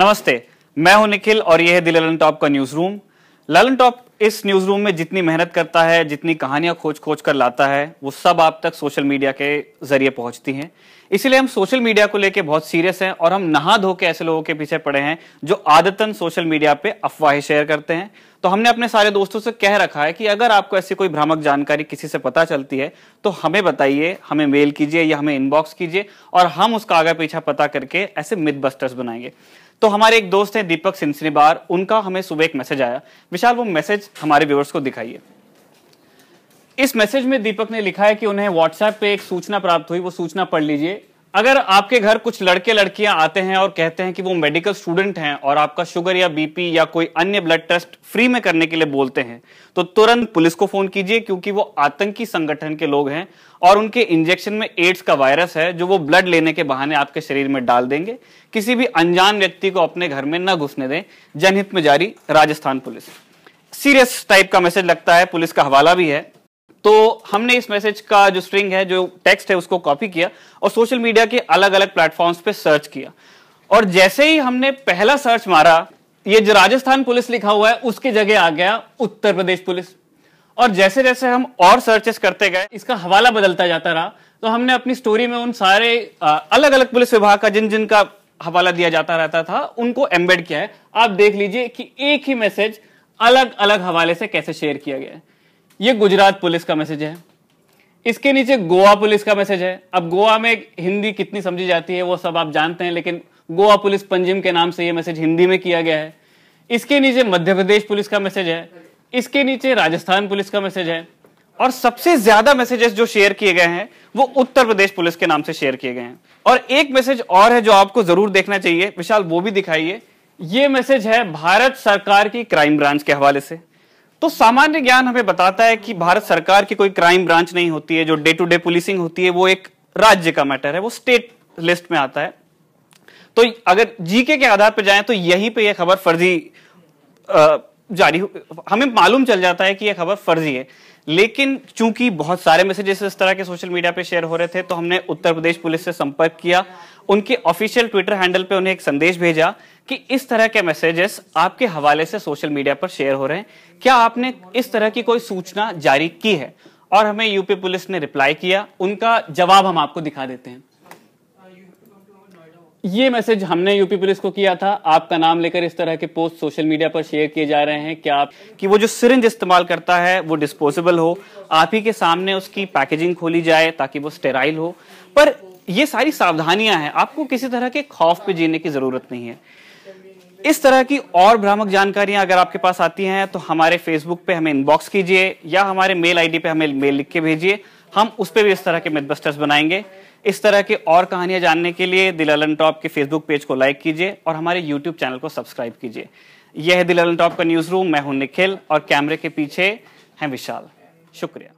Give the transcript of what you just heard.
नमस्ते मैं हूं निखिल और यह है दिल ललन टॉप का न्यूज रूम ललन टॉप इस न्यूज रूम में जितनी मेहनत करता है जितनी कहानियां खोज खोज कर लाता है वो सब आप तक सोशल मीडिया के जरिए पहुंचती हैं इसीलिए हम सोशल मीडिया को लेके बहुत सीरियस हैं और हम नहा धो के ऐसे लोगों के पीछे पड़े हैं जो आदतन सोशल मीडिया पे अफवाहें शेयर करते हैं तो हमने अपने सारे दोस्तों से कह रखा है कि अगर आपको ऐसी कोई भ्रामक जानकारी किसी से पता चलती है तो हमें बताइए हमें मेल कीजिए या हमें इनबॉक्स कीजिए और हम उसका आगे पीछा पता करके ऐसे मिथ बस्टर्स बनाएंगे तो हमारे एक दोस्त हैं दीपक सिंसनीबार उनका हमें सुबह एक मैसेज आया विशाल वो मैसेज हमारे व्यूवर्स को दिखाइए इस मैसेज में दीपक ने लिखा है कि उन्हें व्हाट्सएप पे एक सूचना प्राप्त हुई वो सूचना पढ़ लीजिए अगर आपके घर कुछ लड़के लड़कियां आते हैं और कहते हैं कि वो मेडिकल स्टूडेंट हैं और आपका शुगर या बीपी या कोई अन्य ब्लड टेस्ट फ्री में करने के लिए बोलते हैं तो तुरंत पुलिस को फोन कीजिए क्योंकि वो आतंकी संगठन के लोग हैं और उनके इंजेक्शन में एड्स का वायरस है जो वो ब्लड लेने के बहाने आपके शरीर में डाल देंगे किसी भी अनजान व्यक्ति को अपने घर में न घुसने दें जनहित में जारी राजस्थान पुलिस सीरियस टाइप का मैसेज लगता है पुलिस का हवाला भी है तो हमने इस मैसेज का जो स्ट्रिंग है जो टेक्स्ट है उसको कॉपी किया और सोशल मीडिया के अलग अलग प्लेटफॉर्म्स पे सर्च किया और जैसे ही हमने पहला सर्च मारा ये जो राजस्थान पुलिस लिखा हुआ है उसकी जगह आ गया उत्तर प्रदेश पुलिस और जैसे जैसे हम और सर्चेस करते गए इसका हवाला बदलता जाता रहा तो हमने अपनी स्टोरी में उन सारे अलग अलग पुलिस विभाग का जिन जिनका हवाला दिया जाता रहता था उनको एम्बेड किया है आप देख लीजिए कि एक ही मैसेज अलग अलग हवाले से कैसे शेयर किया गया है ये गुजरात पुलिस का मैसेज है इसके नीचे गोवा पुलिस का मैसेज है अब गोवा में हिंदी कितनी समझी जाती है वो सब आप जानते हैं लेकिन गोवा पुलिस पंजिम के नाम से ये मैसेज हिंदी में किया गया है इसके नीचे मध्य प्रदेश पुलिस का मैसेज है इसके नीचे राजस्थान पुलिस का मैसेज है और सबसे ज्यादा मैसेजेस जो शेयर किए गए हैं वो उत्तर प्रदेश पुलिस के नाम से शेयर किए गए हैं और एक मैसेज और है जो आपको जरूर देखना चाहिए विशाल वो भी दिखाइए ये मैसेज है भारत सरकार की क्राइम ब्रांच के हवाले से तो सामान्य ज्ञान हमें बताता है कि भारत सरकार की कोई क्राइम ब्रांच नहीं होती है जो डे टू डे पुलिसिंग होती है वो एक राज्य का मैटर है वो स्टेट लिस्ट में आता है तो अगर जीके के आधार पर जाए तो यहीं पे यह खबर फर्जी जारी हमें मालूम चल जाता है कि यह खबर फर्जी है लेकिन चूंकि बहुत सारे मैसेजेस इस तरह के सोशल मीडिया पे शेयर हो रहे थे तो हमने उत्तर प्रदेश पुलिस से संपर्क किया उनके ऑफिशियल ट्विटर हैंडल पे उन्हें एक संदेश भेजा कि इस तरह के मैसेजेस आपके हवाले से सोशल मीडिया पर शेयर हो रहे हैं क्या आपने इस तरह की कोई सूचना जारी की है और हमें यूपी पुलिस ने रिप्लाई किया उनका जवाब हम आपको दिखा देते हैं ये मैसेज हमने यूपी पुलिस को किया था आपका नाम लेकर इस तरह के पोस्ट सोशल मीडिया पर शेयर किए जा रहे हैं क्या आप कि वो जो सिरिंज इस्तेमाल करता है वो डिस्पोजेबल हो आप ही के सामने उसकी पैकेजिंग खोली जाए ताकि वो स्टेराइल हो पर ये सारी सावधानियां हैं आपको किसी तरह के खौफ पे जीने की जरूरत नहीं है इस तरह की और भ्रामक जानकारियां अगर आपके पास आती हैं तो हमारे फेसबुक पे हमें इनबॉक्स कीजिए या हमारे मेल आईडी पे हमें मेल लिख के भेजिए हम उस पर भी इस तरह के मिथबस्टर्स बनाएंगे इस तरह की और कहानियां जानने के लिए दिलालन टॉप के फेसबुक पेज को लाइक कीजिए और हमारे यूट्यूब चैनल को सब्सक्राइब कीजिए यह है दिलालन टॉप का न्यूज रूम मैं हूं निखिल और कैमरे के पीछे हैं विशाल शुक्रिया